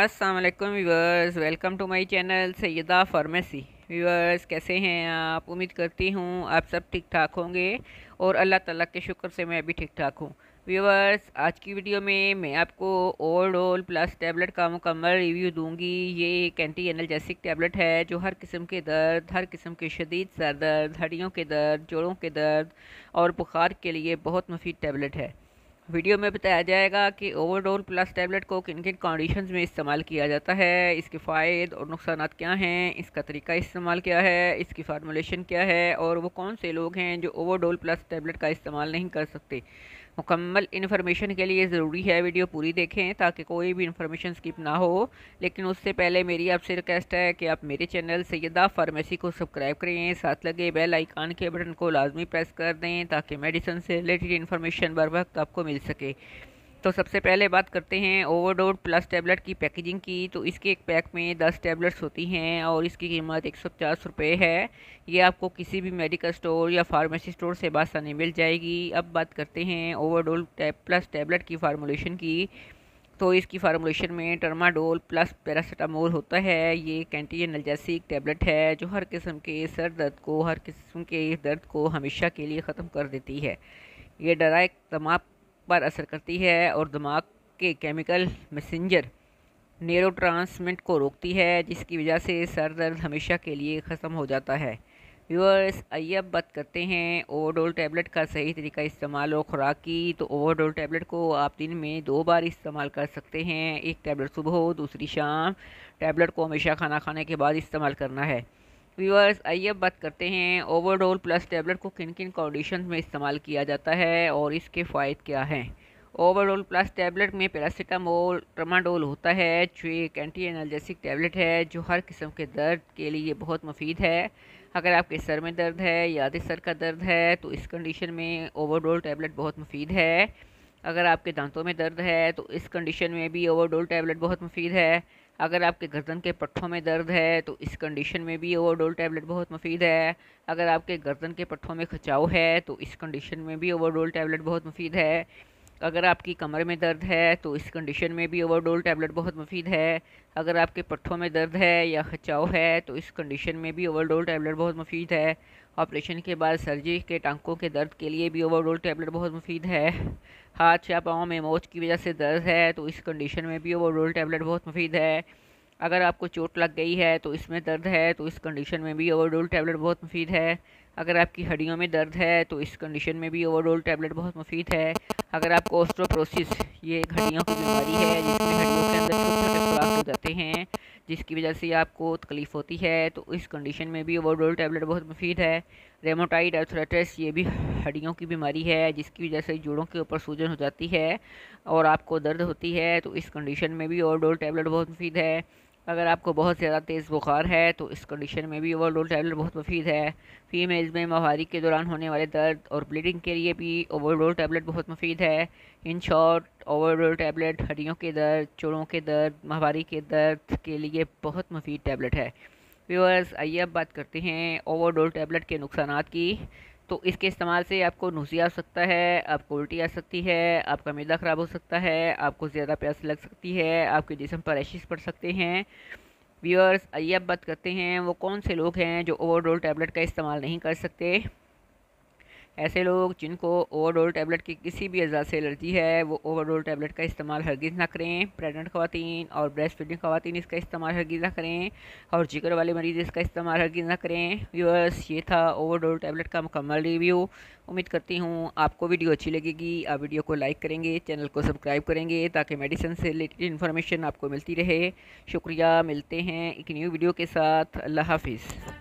Aslam viewers welcome to my channel Saida pharmacy viewers कैसे हैं आप उम्मीद करती हूँ आप सब ठीक ठाक होंगे और अल्लाह ताला के शुक्र से मैं भी ठीक ठाक हूँ व्यूवर्स आज की वीडियो में मैं आपको ओल्ड ओल प्लस टैबलेट का मुकम्मल रिव्यू दूंगी ये एक एंटी एनर्जेसिक टैबलेट है जो हर किस्म के दर्द हर किस्म के शदीद सर दर्द हड्डियों के दर्द जोड़ों के दर्द और बुखार के लिए बहुत मुफीद टैबलेट है वीडियो में बताया जाएगा कि ओवरडोल प्लस टैबलेट को किन किन कंडीशंस में इस्तेमाल किया जाता है इसके फ़ायद और नुकसान क्या हैं इसका तरीका इस्तेमाल क्या है इसकी फार्मूलेशन क्या है और वो कौन से लोग हैं जो ओवरडोल प्लस टैबलेट का इस्तेमाल नहीं कर सकते मुकम्मल इन्फॉर्मेशन के लिए ज़रूरी है वीडियो पूरी देखें ताकि कोई भी इन्फॉर्मेशन स्किप ना हो लेकिन उससे पहले मेरी आपसे रिक्वेस्ट है कि आप मेरे चैनल सैदा फार्मेसी को सब्सक्राइब करें साथ लगे बेल आइकान के बटन को लाजमी प्रेस कर दें ताकि मेडिसन से रिलेटेड इन्फॉर्मेशन बर वक्त आपको मिल सके तो सबसे पहले बात करते हैं ओवरडोड प्लस टैबलेट की पैकेजिंग की तो इसके एक पैक में दस टैबलेट्स होती हैं और इसकी कीमत एक सौ पचास रुपये है ये आपको किसी भी मेडिकल स्टोर या फार्मेसी स्टोर से बासानी मिल जाएगी अब बात करते हैं ओवरडोल टैब प्लस टैबलेट की फार्मोलेशन की तो इसकी फार्मोलेशन में टर्माडोल प्लस पैरासीटामोल होता है ये कैंटी नलजैसिक टैबलेट है जो हर किस्म के सर दर्द को हर किस्म के दर्द को हमेशा के लिए ख़त्म कर देती है ये डरा तमाम पर असर करती है और दिमाग के केमिकल मैसेंजर नेरो को रोकती है जिसकी वजह से सर दर्द हमेशा के लिए ख़त्म हो जाता है व्यूअर्स आइए अब बात करते हैं ओवरडोल टैबलेट का सही तरीका इस्तेमाल और ख़ुराक की तो ओवरडोल टैबलेट को आप दिन में दो बार इस्तेमाल कर सकते हैं एक टैबलेट सुबह दूसरी शाम टैबलेट को हमेशा खाना खाने के बाद इस्तेमाल करना है व्यूअर्स आइए अब बात करते हैं ओवरऑल प्लस टैबलेट को किन किन कंडीशन में इस्तेमाल किया जाता है और इसके फ़ायदे क्या हैं ओवरऑल प्लस टैबलेट में पैरासीटामोल ट्रमाडोल होता है जो एक एंटी एनर्जेसिक टैबलेट है जो हर किस्म के दर्द के लिए बहुत मुफीद है अगर आपके सर में दर्द है या आधे सर का दर्द है तो इस कंडीशन में ओवरडोल टैबलेट बहुत मुफीद है अगर आपके दांतों में दर्द है तो इस कंडीशन में भी ओवरडोल टैबलेट बहुत मुफीद है अगर आपके गर्दन के पट्ठों में दर्द है तो इस कंडीशन में भी ओवरडोल टैबलेट बहुत मुफीद है अगर आपके गर्दन के पट्ठों में खचाव है तो इस कंडीशन में भी ओवरडोल टैबलेट बहुत मुफीद है अगर आपकी कमर में दर्द है तो इस कंडीशन में भी ओवरडोल टैबलेट बहुत मुफीद है अगर आपके पट्ठों में दर्द है या खचाव है तो इस कंडीशन में भी ओवरडोल टैबलेट बहुत मुफीद है ऑपरेशन के बाद सर्जरी के टांकों के दर्द के लिए भी ओवरडोल टैबलेट बहुत मुफीद है हाथ या पाँव में मोच की वजह से दर्द है तो इस कंडीशन में भी ओवरडोल टैबलेट बहुत मुफीद है अगर आपको चोट लग गई है तो इसमें दर्द है तो इस कंडीशन में भी ओवरडोल टैबलेट बहुत मुफीद है अगर आपकी हड्डियों में दर्द है तो इस कंडीशन में भी ओवरडोल टैबलेट बहुत मुफीद है अगर आपको ओस्ट्रोप्रोसिस ये हड्डियों की बीमारी है जिसमें हड्डियों के अंदर छोटे छोटे खुराक हो जाते हैं जिसकी वजह से आपको तकलीफ़ होती है तो इस कंडीशन में भी ओवरडोल टैबलेट बहुत मुफीद है रेमोटाइड अर्थराइटिस ये भी हड्डियों की बीमारी है जिसकी वजह से जोड़ों के ऊपर सूजन हो जाती है और आपको दर्द होती है तो इस कंडीशन में भी ओवरडोल टैबलेट बहुत मुफीद है अगर आपको बहुत ज़्यादा तेज़ बुखार है तो इस कंडीशन में भी ओवरलोड टैबलेट बहुत मुफीद है फीमेल्स में माहवारी के दौरान होने वाले दर्द और ब्लीडिंग के लिए भी ओवरलोड टैबलेट बहुत मुफीद है इन शॉर्ट ओवरलोड टैबलेट हड्डियों के दर्द चोड़ों के दर्द माहवारी के दर्द के लिए बहुत मुफीद टैबलेट है व्यूअर्स आइए अब बात करते हैं ओवरडोज टैबलेट के नुकसान की तो इसके इस्तेमाल से आपको नोसिया आ सकता है आपको उल्टी आ सकती है आपका मैदा ख़राब हो सकता है आपको ज़्यादा प्यास लग सकती है आपके जिसम पर रैशेज़ पड़ सकते हैं व्यूअर्स आइए अब बात करते हैं वो कौन से लोग हैं जो ओवरडोल टैबलेट का इस्तेमाल नहीं कर सकते ऐसे लोग जिनको ओवरडोल टैबलेट की किसी भी अज़ा से एलर्जी है वो ओवरडोल टैबलेट का इस्तेमाल हरगिज़ ना करें प्रेगनेंट खातन और ब्रेस्ट फीडिंग खातन इसका इस्तेमाल हरगिज़ ना करें और जिगर वाले मरीज़ इसका इस्तेमाल हरगिज़ ना करें व्यूअर्स ये था ओवरडोल टैबलेट का मुकम्मल रिव्यू उम्मीद करती हूँ आपको वीडियो अच्छी लगेगी आप वीडियो को लाइक करेंगे चैनल को सब्सक्राइब करेंगे ताकि मेडिसिन से रिलेटेड इन्फॉर्मेशन आपको मिलती रहे शुक्रिया मिलते हैं एक न्यू वीडियो के साथ अल्लाह हाफिज़